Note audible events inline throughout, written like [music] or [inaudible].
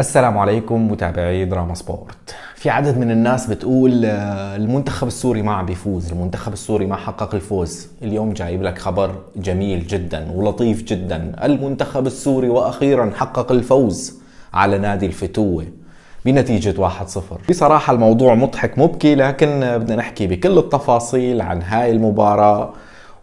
السلام عليكم متابعي دراما سبورت في عدد من الناس بتقول آه، المنتخب السوري ما عم بيفوز المنتخب السوري ما حقق الفوز اليوم جايب لك خبر جميل جدا ولطيف جدا المنتخب السوري وأخيرا حقق الفوز على نادي الفتوة بنتيجة 1-0 بصراحة الموضوع مضحك مبكي لكن بدنا نحكي بكل التفاصيل عن هاي المباراة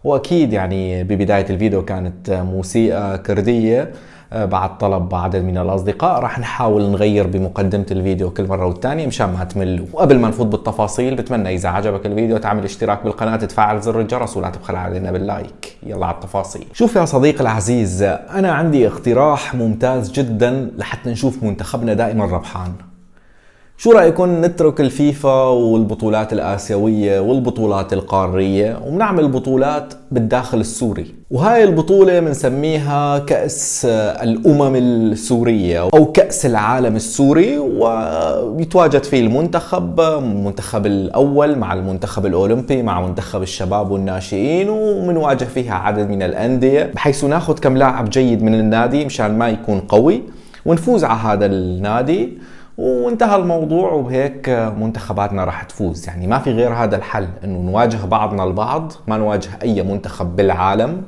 وأكيد يعني ببداية الفيديو كانت آه، موسيقى كردية آه، بعد طلب بعدد من الاصدقاء راح نحاول نغير بمقدمه الفيديو كل مره والثانيه مشان ما تمل وقبل ما نفوت بالتفاصيل بتمنى اذا عجبك الفيديو تعمل اشتراك بالقناه تفعل زر الجرس ولا تبخل علينا باللايك يلا على التفاصيل شوف يا صديقي العزيز انا عندي اقتراح ممتاز جدا لحتى نشوف منتخبنا دائما ربحان شو رايكم نترك الفيفا والبطولات الاسيويه والبطولات القاريه وبنعمل بطولات بالداخل السوري وهاي البطولة بنسميها كأس الأمم السورية أو كأس العالم السوري ويتواجد فيه المنتخب المنتخب الأول مع المنتخب الأولمبي مع منتخب الشباب والناشئين ومنواجه فيها عدد من الأندية بحيث ناخذ كم لاعب جيد من النادي مشان ما يكون قوي ونفوز على هذا النادي وانتهى الموضوع وبهيك منتخباتنا رح تفوز يعني ما في غير هذا الحل انه نواجه بعضنا البعض ما نواجه اي منتخب بالعالم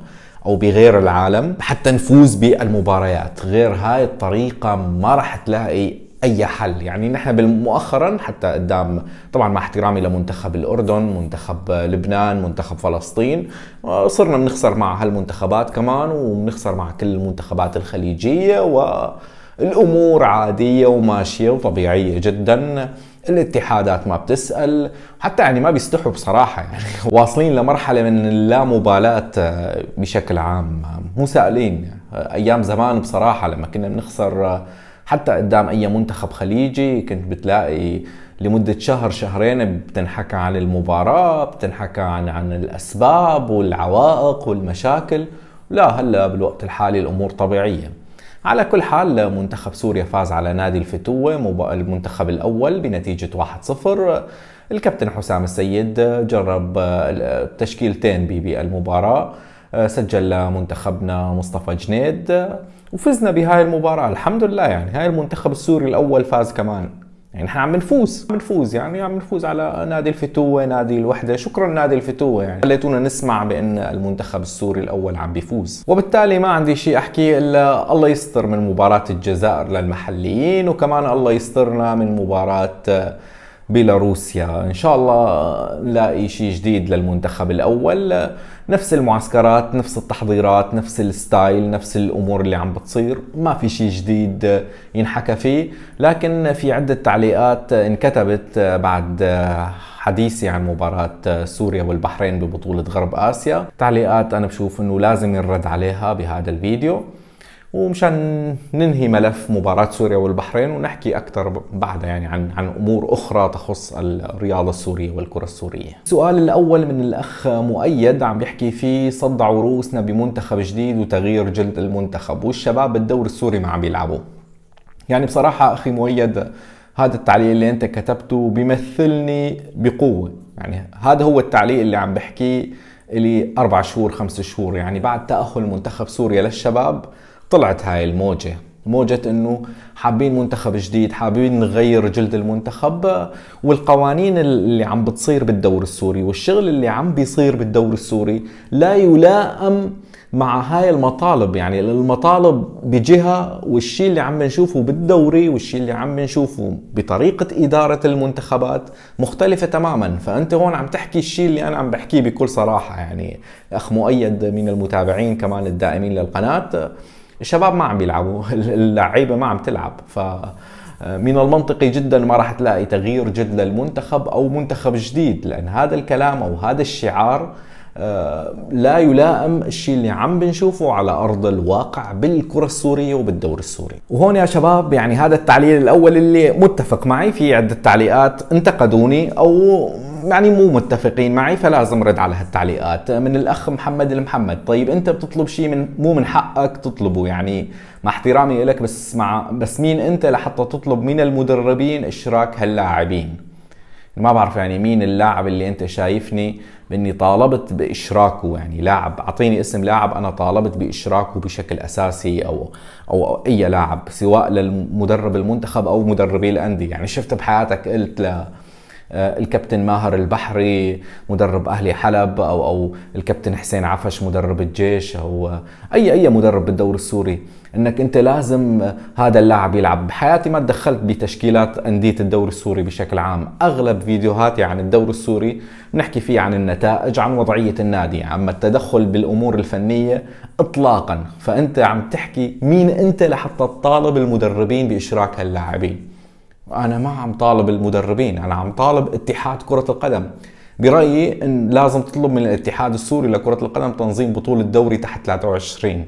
او بغير العالم حتى نفوز بالمباريات غير هاي الطريقة ما رح تلاقي اي حل يعني نحن مؤخرا حتى قدام طبعا مع احترامي لمنتخب الاردن منتخب لبنان منتخب فلسطين صرنا بنخسر مع هالمنتخبات كمان وبنخسر مع كل المنتخبات الخليجيه و الامور عاديه وماشيه وطبيعيه جدا الاتحادات ما بتسال حتى يعني ما بيستحوا بصراحه يعني واصلين لمرحله من اللامبالاه بشكل عام مو سائلين ايام زمان بصراحه لما كنا بنخسر حتى قدام اي منتخب خليجي كنت بتلاقي لمدة شهر شهرين بتنحكى عن المباراة بتنحكى عن عن الأسباب والعوائق والمشاكل لا هلا بالوقت الحالي الأمور طبيعية على كل حال منتخب سوريا فاز على نادي الفتوة المنتخب الأول بنتيجة 1-0 الكابتن حسام السيد جرب آه، تشكيلتين بالمباراة آه، سجل منتخبنا مصطفى جنيد آه، وفزنا بهاي المباراة الحمد لله يعني هاي المنتخب السوري الأول فاز كمان يعني احنا عم نفوز عم نفوز يعني عم نفوز على نادي الفتوه نادي الوحده شكرا نادي الفتوه يعني خليتونا نسمع بان المنتخب السوري الاول عم بيفوز وبالتالي ما عندي شيء احكي الا الله يستر من مباراه الجزائر للمحليين وكمان الله يسترنا من مباراه بيلاروسيا ان شاء الله نلاقي شيء جديد للمنتخب الاول نفس المعسكرات نفس التحضيرات نفس الستايل نفس الامور اللي عم بتصير ما في شيء جديد ينحكى فيه لكن في عده تعليقات انكتبت بعد حديثي عن مباراة سوريا والبحرين ببطولة غرب آسيا تعليقات أنا بشوف أنه لازم ينرد عليها بهذا الفيديو ومشان ننهي ملف مباراة سوريا والبحرين ونحكي أكثر بعدها يعني عن عن أمور أخرى تخص الرياضة السورية والكرة السورية. السؤال الأول من الأخ مؤيد عم بيحكي فيه صدعوا رؤوسنا بمنتخب جديد وتغيير جلد المنتخب والشباب بالدوري السوري ما عم بيلعبوا. يعني بصراحة أخي مؤيد هذا التعليق اللي أنت كتبته بيمثلني بقوة يعني هذا هو التعليق اللي عم بحكيه لي أربع شهور خمس شهور يعني بعد تأهل منتخب سوريا للشباب طلعت هاي الموجه موجة انه حابين منتخب جديد حابين نغير جلد المنتخب والقوانين اللي عم بتصير بالدور السوري والشغل اللي عم بيصير بالدور السوري لا يلائم مع هاي المطالب يعني المطالب بجهة والشيء اللي عم نشوفه بالدوري والشيء اللي عم نشوفه بطريقة إدارة المنتخبات مختلفة تماما فأنت هون عم تحكي الشيء اللي أنا عم بحكيه بكل صراحة يعني أخ مؤيد من المتابعين كمان الدائمين للقناة الشباب ما عم بيلعبوا [laughs] اللعيبه ما عم تلعب ف آه، من المنطقي جدا ما راح تلاقي تغيير جد للمنتخب او منتخب جديد لان هذا الكلام او هذا الشعار آه، لا يلائم الشيء اللي عم بنشوفه على ارض الواقع بالكره السوريه وبالدوري السوري وهون يا شباب يعني هذا التعليل الاول اللي متفق معي في عده تعليقات انتقدوني او يعني مو متفقين معي فلازم رد على هالتعليقات من الاخ محمد المحمد طيب انت بتطلب شيء من مو من حقك تطلبه يعني مع احترامي لك بس مع بس مين انت لحتى تطلب من المدربين اشراك هاللاعبين ما بعرف يعني مين اللاعب اللي انت شايفني باني طالبت باشراكه يعني لاعب اعطيني اسم لاعب انا طالبت باشراكه بشكل اساسي او او, اي لاعب سواء للمدرب المنتخب او مدربي الانديه يعني شفت بحياتك قلت ل آه، الكابتن ماهر البحري مدرب اهلي حلب او او الكابتن حسين عفش مدرب الجيش او اي اي مدرب بالدوري السوري انك انت لازم هذا اللاعب يلعب بحياتي ما تدخلت بتشكيلات انديه الدوري السوري بشكل عام اغلب فيديوهاتي عن الدوري السوري بنحكي فيه عن النتائج عن وضعيه النادي عن التدخل بالامور الفنيه اطلاقا فانت عم تحكي مين انت لحتى تطالب المدربين باشراك هاللاعبين انا ما عم طالب المدربين انا عم طالب اتحاد كره القدم برايي إن لازم تطلب من الاتحاد السوري لكره القدم تنظيم بطوله دوري تحت 23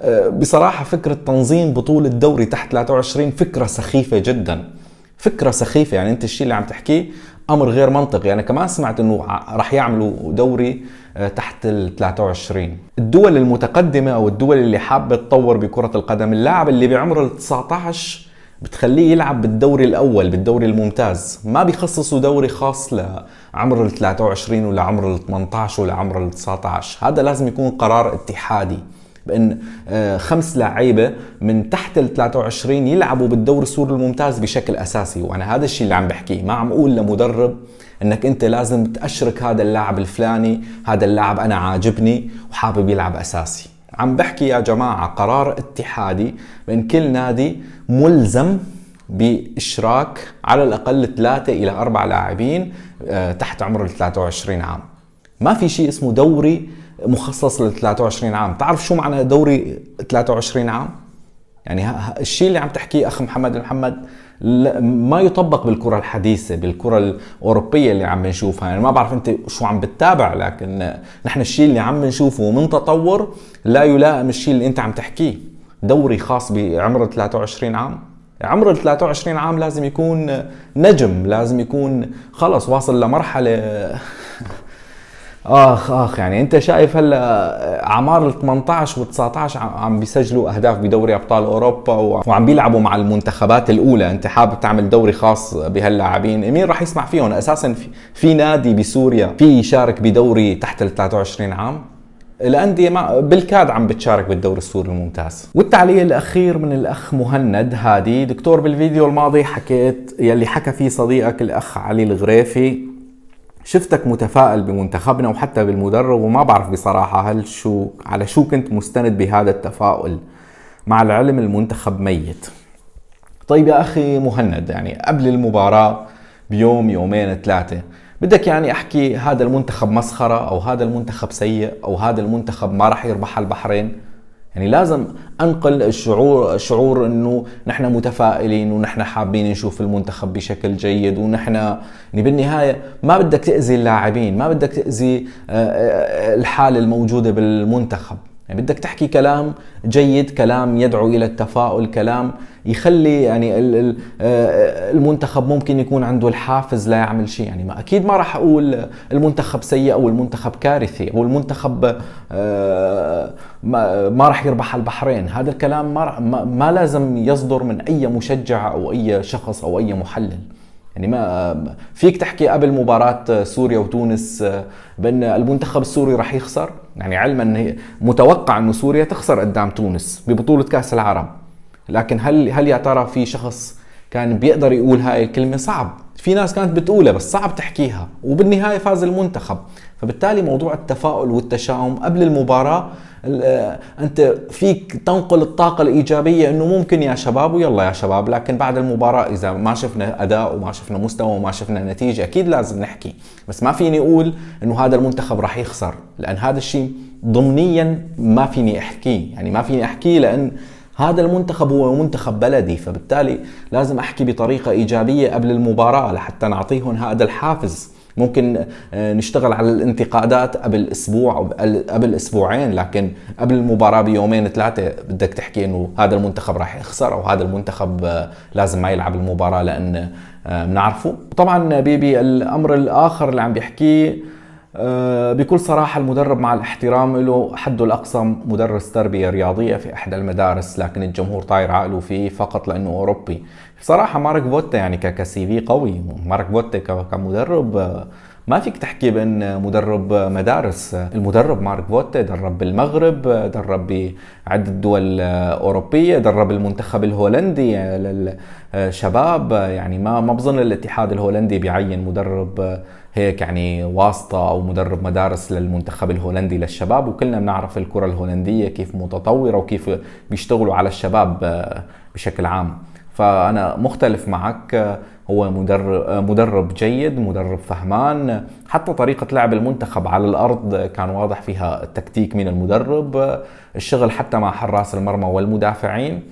أه، بصراحه فكره تنظيم بطوله دوري تحت 23 فكره سخيفه جدا فكره سخيفه يعني انت الشيء اللي عم تحكيه امر غير منطقي انا كمان سمعت انه راح يعملوا دوري أه، تحت ال 23 الدول المتقدمه او الدول اللي حابه تطور بكره القدم اللاعب اللي بعمره 19 بتخليه يلعب بالدوري الاول بالدوري الممتاز ما بيخصصوا دوري خاص لعمر ال 23 ولعمر ال 18 ولعمر ال 19 هذا لازم يكون قرار اتحادي بان آه، خمس لعيبه من تحت ال 23 يلعبوا بالدوري السوري الممتاز بشكل اساسي وانا هذا الشيء اللي عم بحكيه ما عم اقول لمدرب انك انت لازم تاشرك هذا اللاعب الفلاني هذا اللاعب انا عاجبني وحابب يلعب اساسي عم بحكي يا جماعة قرار اتحادي بأن كل نادي ملزم بإشراك على الأقل ثلاثة إلى أربع لاعبين آه، تحت عمر ال 23 عام ما في شيء اسمه دوري مخصص لل 23 عام تعرف شو معنى دوري 23 عام يعني الشيء اللي عم تحكيه اخ محمد محمد ما يطبق بالكره الحديثه بالكره الاوروبيه اللي عم نشوفها يعني ما بعرف انت شو عم بتتابع لكن نحن الشيء اللي عم نشوفه من تطور لا يلائم الشيء اللي انت عم تحكيه دوري خاص بعمر 23 عام عمر ال 23 عام لازم يكون نجم لازم يكون خلص واصل لمرحله اخ اخ يعني انت شايف هلا آه، اعمار ال 18 و 19 عم بيسجلوا اهداف بدوري ابطال اوروبا وعم بيلعبوا مع المنتخبات الاولى انت حابب تعمل دوري خاص بهاللاعبين مين راح يسمع فيهم اساسا في نادي بسوريا في يشارك بدوري تحت ال 23 عام الانديه ما بالكاد عم بتشارك بالدوري السوري الممتاز والتعليق الاخير من الاخ مهند هادي دكتور بالفيديو الماضي حكيت يلي حكى فيه صديقك الاخ علي الغريفي شفتك متفائل بمنتخبنا وحتى بالمدرب وما بعرف بصراحة هل شو على شو كنت مستند بهذا التفاؤل مع العلم المنتخب ميت طيب يا أخي مهند يعني قبل المباراة بيوم يومين ثلاثة بدك يعني احكي هذا المنتخب مسخرة او هذا المنتخب سيء او هذا المنتخب ما راح يربح البحرين يعني لازم انقل الشعور شعور انه نحن متفائلين ونحن حابين نشوف المنتخب بشكل جيد ونحن يعني بالنهايه ما بدك تاذي اللاعبين ما بدك تاذي آه، آه، الحاله الموجوده بالمنتخب يعني بدك تحكي كلام جيد كلام يدعو الى التفاؤل كلام يخلي يعني آه، المنتخب ممكن يكون عنده الحافز لا يعمل شيء يعني ما اكيد ما راح اقول المنتخب سيء او المنتخب كارثي او المنتخب آه، ما راح يربح البحرين هذا الكلام ما ما لازم يصدر من اي مشجع او اي شخص او اي محلل يعني ما فيك تحكي قبل مباراة سوريا وتونس آه، بأن المنتخب السوري رح يخسر يعني علما متوقع أنه سوريا تخسر قدام تونس ببطولة كأس العرب لكن هل هل يا ترى في شخص كان بيقدر يقول هاي الكلمة صعب في ناس كانت بتقولها بس صعب تحكيها وبالنهاية فاز المنتخب فبالتالي موضوع التفاؤل والتشاؤم قبل المباراه آه، انت فيك تنقل الطاقه الايجابيه انه ممكن يا شباب ويلا يا شباب لكن بعد المباراه اذا ما شفنا اداء وما شفنا مستوى وما شفنا نتيجه اكيد لازم نحكي بس ما فيني اقول انه هذا المنتخب راح يخسر لان هذا الشيء ضمنيا ما فيني احكيه يعني ما فيني احكيه لان هذا المنتخب هو منتخب بلدي فبالتالي لازم احكي بطريقه ايجابيه قبل المباراه لحتى نعطيهم هذا الحافز ممكن آه، نشتغل على الانتقادات قبل اسبوع او قبل اسبوعين لكن قبل المباراه بيومين ثلاثه بدك تحكي انه هذا المنتخب راح يخسر او هذا المنتخب آه، لازم ما يلعب المباراه لان آه، بنعرفه طبعا بيبي الامر الاخر اللي عم بيحكيه آه، بكل صراحة المدرب مع الاحترام له حده الأقصى مدرس تربية رياضية في إحدى المدارس لكن الجمهور طاير عقله فيه فقط لأنه أوروبي بصراحة مارك فوتا يعني كسي في قوي مارك فوتا كمدرب آه، ما فيك تحكي بان مدرب مدارس المدرب مارك فوتا درب بالمغرب درب بعدة دول اوروبيه درب المنتخب الهولندي للشباب يعني ما ما بظن الاتحاد الهولندي بيعين مدرب هيك يعني واسطة أو مدرب مدارس للمنتخب الهولندي للشباب وكلنا بنعرف الكرة الهولندية كيف متطورة وكيف بيشتغلوا على الشباب بشكل عام فأنا مختلف معك هو مدرب مدرب جيد مدرب فهمان حتى طريقة لعب المنتخب على الأرض كان واضح فيها التكتيك من المدرب الشغل حتى مع حراس المرمى والمدافعين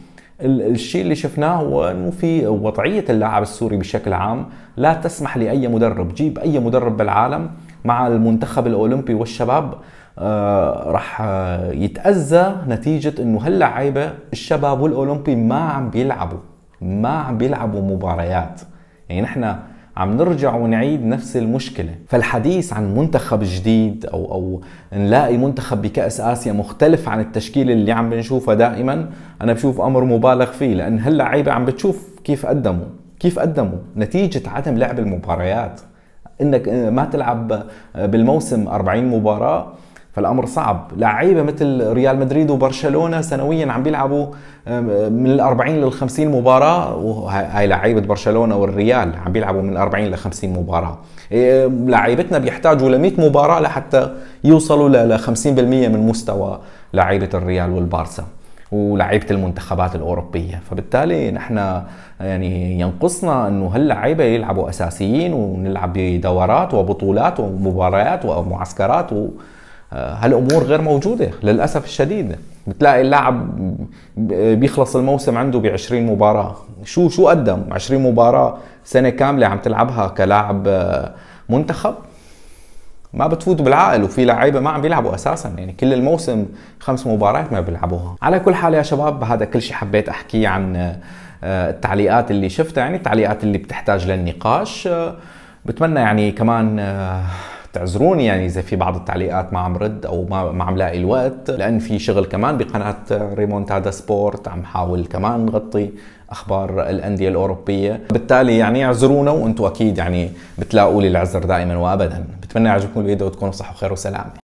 الشيء اللي شفناه هو انه في وضعيه اللاعب السوري بشكل عام لا تسمح لاي مدرب، جيب اي مدرب بالعالم مع المنتخب الاولمبي والشباب آه، راح يتاذى نتيجه انه هاللعيبه الشباب والاولمبي ما عم بيلعبوا ما عم بيلعبوا مباريات يعني نحن عم نرجع ونعيد نفس المشكلة فالحديث عن منتخب جديد أو, أو نلاقي منتخب بكأس آسيا مختلف عن التشكيل اللي عم بنشوفها دائما أنا بشوف أمر مبالغ فيه لأن هاللعيبة عم بتشوف كيف قدموا كيف قدموا نتيجة عدم لعب المباريات انك ما تلعب بالموسم 40 مباراه فالامر صعب لعيبه مثل ريال مدريد وبرشلونه سنويا عم بيلعبوا من ال 40 لل 50 مباراه وهي لعيبه برشلونه والريال عم بيلعبوا من ال 40 ل 50 مباراه إيه، لعيبتنا بيحتاجوا ل 100 مباراه لحتى يوصلوا ل 50% من مستوى لعيبه الريال والبارسا ولعيبه المنتخبات الاوروبيه فبالتالي نحن يعني ينقصنا انه هاللعيبه يلعبوا اساسيين ونلعب بدورات وبطولات ومباريات ومعسكرات و... هالامور آه، غير موجوده للاسف الشديد بتلاقي اللاعب بيخلص الموسم عنده ب 20 مباراه شو شو قدم 20 مباراه سنه كامله عم تلعبها كلاعب آه، منتخب ما بتفوت بالعقل وفي لعيبه ما عم بيلعبوا اساسا يعني كل الموسم خمس مباريات ما بيلعبوها على كل حال يا شباب هذا كل شيء حبيت احكيه عن آه، التعليقات اللي شفتها يعني التعليقات اللي بتحتاج للنقاش بتمنى يعني كمان تعذروني يعني اذا في بعض التعليقات ما عم رد او ما ما عم لاقي الوقت لان في شغل كمان بقناه ريمونتادا سبورت عم حاول كمان نغطي اخبار الانديه الاوروبيه بالتالي يعني اعذرونا وانتم اكيد يعني بتلاقوا لي العذر دائما وابدا بتمنى يعجبكم الفيديو وتكونوا صح وخير وسلام